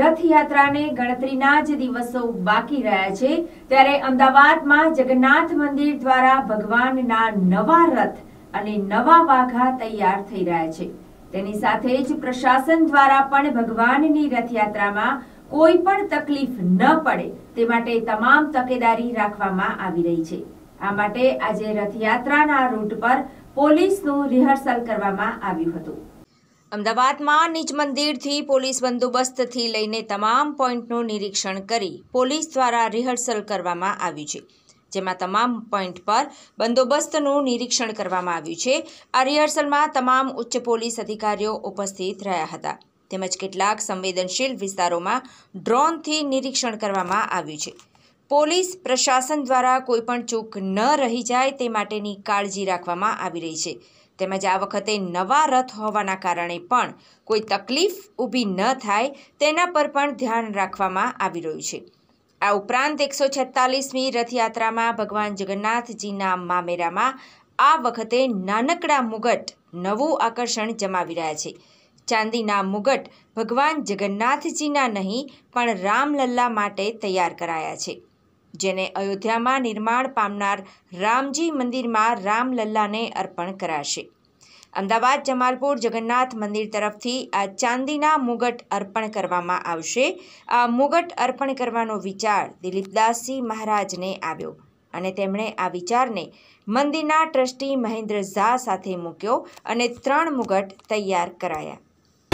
રથયાત્રાને ગણતરીના જ દિવસો બાકી રહ્યા છે ત્યારે અમદાવાદમાં જગન્નાથ મંદિર દ્વારા ભગવાનના નવા રથ અને નવા વાઘા તૈયાર થઈ રહ્યા છે તેની સાથે જ પ્રશાસન દ્વારા પણ ભગવાનની રથયાત્રામાં કોઈ પણ તકલીફ ન પડે તે માટે તમામ તકેદારી રાખવામાં આવી રહી છે આ માટે આજે રથયાત્રાના રૂટ પર પોલીસનું રિહર્સલ કરવામાં આવ્યું હતું અમદાવાદમાં નીચ મંદિરથી પોલીસ બંદોબસ્તથી લઈને તમામ પોઈન્ટનું નિરીક્ષણ કરી પોલીસ દ્વારા રિહર્સલ કરવામાં આવ્યું છે જેમાં તમામ પોઈન્ટ પર બંદોબસ્તનું નિરીક્ષણ કરવામાં આવ્યું છે આ રિહર્સલમાં તમામ ઉચ્ચ પોલીસ અધિકારીઓ ઉપસ્થિત રહ્યા હતા તેમજ કેટલાક સંવેદનશીલ વિસ્તારોમાં ડ્રોનથી નિરીક્ષણ કરવામાં આવ્યું છે પોલીસ પ્રશાસન દ્વારા કોઈપણ ચૂક ન રહી જાય તે માટેની કાળજી રાખવામાં આવી રહી છે તેમજ આ વખતે નવા રથ હોવાના કારણે પણ કોઈ તકલીફ ઊભી ન થાય તેના પર પણ ધ્યાન રાખવામાં આવી રહ્યું છે આ ઉપરાંત એકસો છેતાલીસમી રથયાત્રામાં ભગવાન જગન્નાથજીના મામેરામાં આ વખતે નાનકડા મુગટ નવું આકર્ષણ જમાવી રહ્યા છે ચાંદીના મુગટ ભગવાન જગન્નાથજીના નહીં પણ રામલલ્લા માટે તૈયાર કરાયા છે જેને અયોધ્યામાં નિર્માણ પામનાર રામજી મંદિરમાં રામલલ્લાને અર્પણ કરાશે અમદાવાદ જમાલપુર જગન્નાથ મંદિર તરફથી આ ચાંદીના મુગટ અર્પણ કરવામાં આવશે આ મુગટ અર્પણ કરવાનો વિચાર દિલીપદાસજી મહારાજને આવ્યો અને તેમણે આ વિચારને મંદિરના ટ્રસ્ટી મહેન્દ્ર ઝા સાથે મૂક્યો અને ત્રણ મુગટ તૈયાર કરાયા